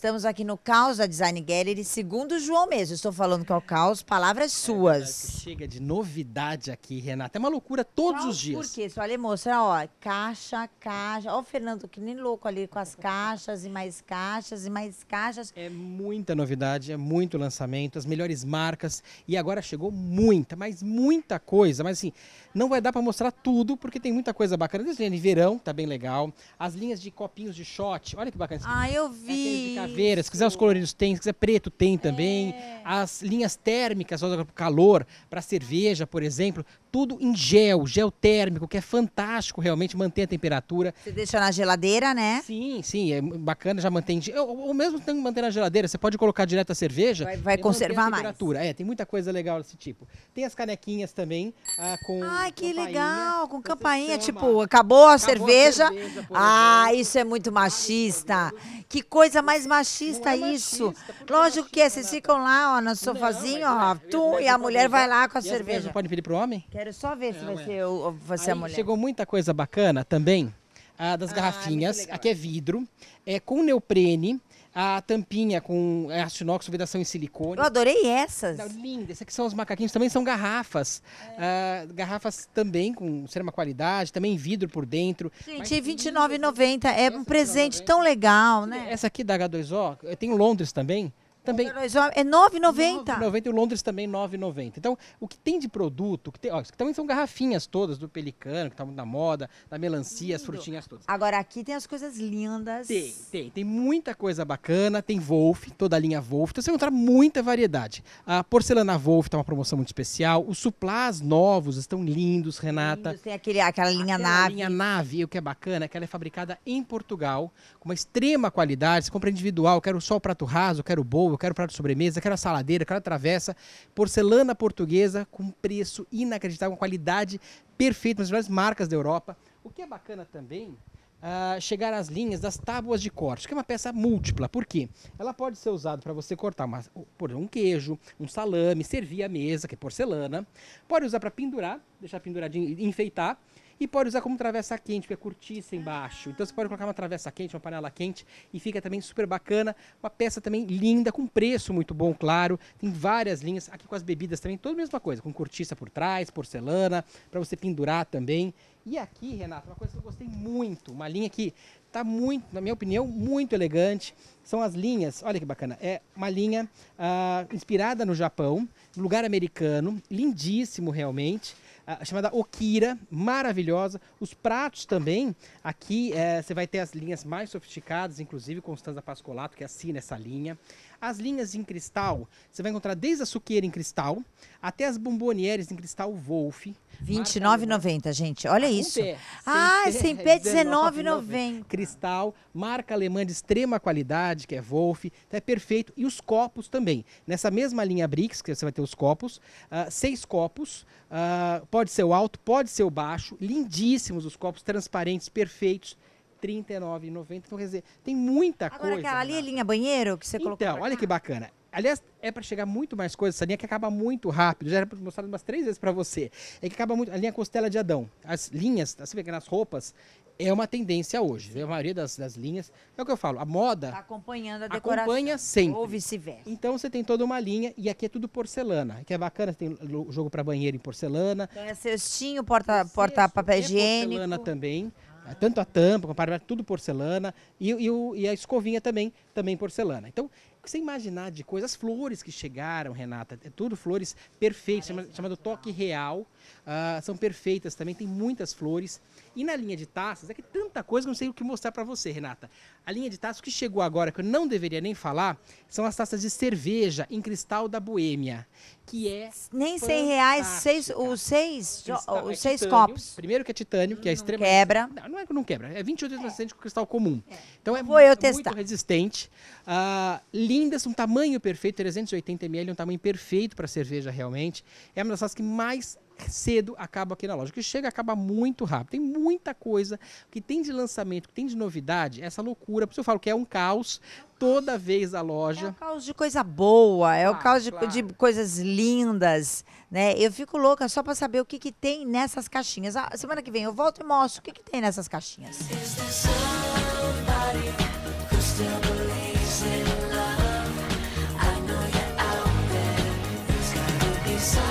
Estamos aqui no Caos da Design Gallery, segundo João mesmo. Estou falando que é o Caos, palavras é suas. É chega de novidade aqui, Renata. É uma loucura todos Caos, os dias. Por quê? Só olha, mostra, ó, caixa, caixa. Ó, o Fernando, que nem louco ali com as caixas e mais caixas e mais caixas. É muita novidade, é muito lançamento, as melhores marcas. E agora chegou muita, mas muita coisa. Mas assim, não vai dar para mostrar tudo, porque tem muita coisa bacana. Desde verão, tá bem legal. As linhas de copinhos de shot, olha que bacana. Ah, eu é vi. É se quiser os coloridos tem, se quiser preto tem também. É. As linhas térmicas, para calor, para cerveja, por exemplo, tudo em gel, gel térmico, que é fantástico realmente, manter a temperatura. Você deixa na geladeira, né? Sim, sim, é bacana, já mantém. Ou, mesmo tem que manter na geladeira, você pode colocar direto a cerveja. Vai, vai conservar a temperatura. mais. É, tem muita coisa legal desse tipo. Tem as canequinhas também, ah, com. Ai, que legal, com campainha, tipo, acabou a acabou cerveja. A cerveja ah, exemplo. isso é muito machista. que coisa mais machista machista, é machista isso. É Lógico que, é vocês ficam lá, ó, no sofazinho, não, ó, é tu e a mulher vai lá com a cerveja. Não pode pedir pro homem? Quero só ver se vai é. ser o, você Aí a mulher. Chegou muita coisa bacana também. Ah, das ah, garrafinhas, aqui é vidro, é com neoprene, a tampinha com é, aço inox, vedação em silicone. Eu adorei essas. Não, linda, essas aqui são os macaquinhos, também são garrafas. É. Uh, garrafas também com uma qualidade, também vidro por dentro. Gente, R$29,90 é, é um presente 29, né? tão legal, né? Essa aqui da H2O, Eu tenho Londres também, também, é R$ 9,90. R$ 9,90 e o Londres também R$ 9,90. Então, o que tem de produto, que tem, ó, que também são garrafinhas todas do Pelicano, que está muito na moda, da melancia, Lindo. as frutinhas todas. Agora, aqui tem as coisas lindas. Tem, tem. Tem muita coisa bacana. Tem Wolf, toda a linha Wolf. Então, você vai encontrar muita variedade. A porcelana Wolf está uma promoção muito especial. Os suplás novos estão lindos, Renata. tem aquele, aquela linha aquela nave. linha nave, o que é bacana, é que ela é fabricada em Portugal, com uma extrema qualidade. Você compra individual, quero só o prato raso, quero o bowl, eu quero prato de sobremesa, quero a saladeira, quero a travessa. Porcelana portuguesa com preço inacreditável, com qualidade perfeita, uma das melhores marcas da Europa. O que é bacana também Uh, chegar às linhas das tábuas de corte, que é uma peça múltipla. porque Ela pode ser usada para você cortar uma, por um queijo, um salame, servir a mesa, que é porcelana. Pode usar para pendurar, deixar penduradinho, enfeitar. E pode usar como travessa quente, porque é cortiça embaixo. Então você pode colocar uma travessa quente, uma panela quente, e fica também super bacana. Uma peça também linda, com preço muito bom, claro. Tem várias linhas. Aqui com as bebidas também, toda a mesma coisa, com cortiça por trás, porcelana, para você pendurar também. E aqui, Renato, uma coisa que eu gostei muito, uma linha que tá muito, na minha opinião, muito elegante. São as linhas, olha que bacana, é uma linha ah, inspirada no Japão, lugar americano, lindíssimo realmente chamada Okira, maravilhosa. Os pratos também, aqui eh, você vai ter as linhas mais sofisticadas, inclusive Constanza Pascolato, que assina essa linha. As linhas em cristal, você vai encontrar desde a suqueira em cristal até as bombonieres em cristal Wolf. R$29,90, gente. Olha ah, isso. ah, pé, sem pé, 19,90. Cristal, marca alemã de extrema qualidade, que é Wolf. Então é perfeito. E os copos também. Nessa mesma linha Brix, que você vai ter os copos, uh, seis copos. Uh, pode ser o alto, pode ser o baixo. Lindíssimos os copos, transparentes, perfeitos. 39,90. Então, quer dizer, tem muita Agora, coisa. Agora, aquela ali é linha banheiro que você então, colocou. Então, olha cá. que bacana. Aliás, é para chegar muito mais coisas. Essa linha que acaba muito rápido. Já era mostrado umas três vezes para você. É que acaba muito. A linha Costela de Adão. As linhas, você vê que nas roupas, é uma tendência hoje. A maioria das, das, linhas. É o que eu falo. A moda. Tá acompanhando a decoração. Acompanha sempre. Ou vice-versa. Então você tem toda uma linha. E aqui é tudo porcelana. Que é bacana. Tem jogo para banheiro em porcelana. Tem a cestinho, porta porta, porta papel é higiênico. porcelana também. Ah. Tanto a tampa, tudo porcelana. E, e, o, e a escovinha também, também porcelana. Então, que você imaginar de coisas, as flores que chegaram, Renata, é tudo flores perfeitas, chama, chamado toque real, uh, são perfeitas também, tem muitas flores. E na linha de taças, é que tanta coisa que eu não sei o que mostrar para você, Renata. A linha de taças que chegou agora, que eu não deveria nem falar, são as taças de cerveja em cristal da Boêmia, que é Nem cem reais, seis, os seis, cristal, os é seis titânio, copos. Primeiro que é titânio, que é uhum. extremamente... Quebra. Não, não é que não quebra, é 28 é. resistente com cristal comum. É. Então é Vou muito, muito resistente. Uh, lindas, um tamanho perfeito, 380 ml, é um tamanho perfeito para cerveja realmente. É uma das coisas que mais cedo acaba aqui na loja. O que chega acaba muito rápido. Tem muita coisa que tem de lançamento, que tem de novidade, é essa loucura. Por isso eu falo que é um caos toda vez a loja. É o caos de coisa boa, é ah, o caos de, claro. de, coisas lindas, né? Eu fico louca só para saber o que, que tem nessas caixinhas. Ah, semana que vem eu volto e mostro o que, que tem nessas caixinhas. Is side.